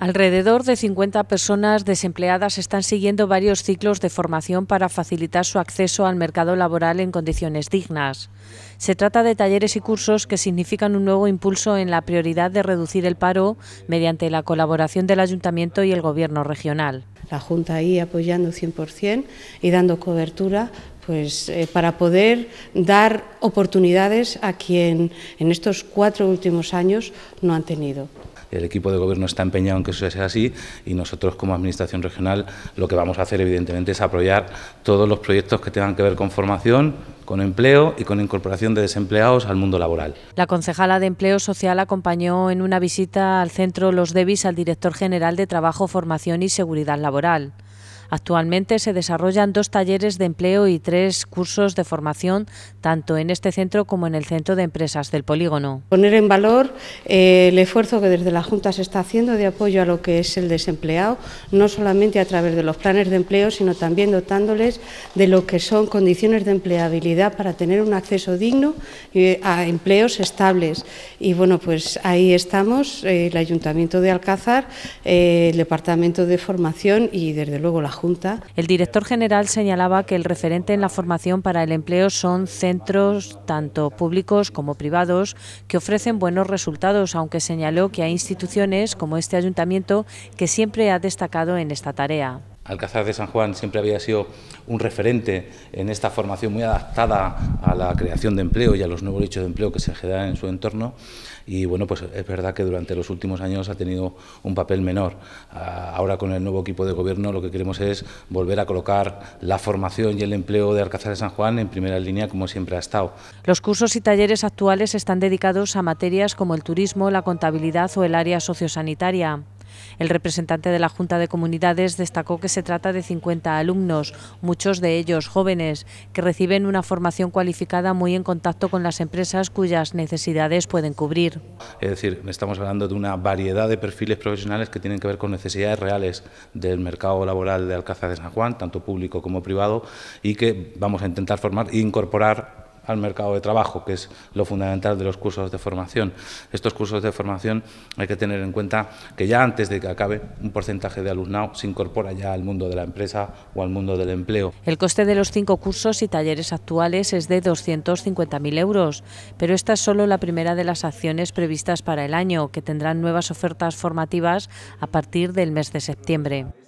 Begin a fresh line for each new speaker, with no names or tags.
Alrededor de 50 personas desempleadas están siguiendo varios ciclos de formación para facilitar su acceso al mercado laboral en condiciones dignas. Se trata de talleres y cursos que significan un nuevo impulso en la prioridad de reducir el paro mediante
la colaboración del Ayuntamiento y el Gobierno regional. La Junta ahí apoyando 100% y dando cobertura pues, eh, para poder dar oportunidades a quien en estos cuatro últimos años no han tenido
el equipo de gobierno está empeñado en que eso sea así y nosotros como Administración Regional lo que vamos a hacer evidentemente es apoyar todos los proyectos que tengan que ver con formación, con empleo y con incorporación de desempleados
al mundo laboral. La concejala de Empleo Social acompañó en una visita al centro Los Devis al director general de Trabajo, Formación y Seguridad Laboral. Actualmente se desarrollan dos talleres de empleo y tres cursos de formación, tanto en este centro como en el
Centro de Empresas del Polígono. Poner en valor eh, el esfuerzo que desde la Junta se está haciendo de apoyo a lo que es el desempleado, no solamente a través de los planes de empleo, sino también dotándoles de lo que son condiciones de empleabilidad para tener un acceso digno eh, a empleos estables. Y bueno, pues ahí estamos, eh, el Ayuntamiento de Alcázar, el Departamento de Formación y desde luego la el director
general señalaba que el referente en la formación para el empleo son centros tanto públicos como privados que ofrecen buenos resultados, aunque señaló que hay instituciones como este ayuntamiento que siempre ha destacado en esta tarea.
Alcázar de San Juan siempre había sido un referente en esta formación muy adaptada a la creación de empleo y a los nuevos hechos de empleo que se generan en su entorno. Y bueno, pues es verdad que durante los últimos años ha tenido un papel menor. Ah, ahora con el nuevo equipo de gobierno lo que queremos es volver a colocar la formación y el empleo de Alcázar de San Juan en primera línea como siempre ha estado.
Los cursos y talleres actuales están dedicados a materias como el turismo, la contabilidad o el área sociosanitaria. El representante de la Junta de Comunidades destacó que se trata de 50 alumnos, muchos de ellos jóvenes, que reciben una formación cualificada muy en contacto con las empresas cuyas necesidades pueden cubrir.
Es decir, estamos hablando de una variedad de perfiles profesionales que tienen que ver con necesidades reales del mercado laboral de Alcázar de San Juan, tanto público como privado, y que vamos a intentar formar e incorporar al mercado de trabajo, que es lo fundamental de los cursos de formación. Estos cursos de formación hay que tener en cuenta que ya antes de que acabe, un porcentaje de alumnado se incorpora ya al mundo de la empresa o al mundo del empleo.
El coste de los cinco cursos y talleres actuales es de 250.000 euros, pero esta es solo la primera de las acciones previstas para el año, que tendrán nuevas ofertas formativas a partir del mes de septiembre.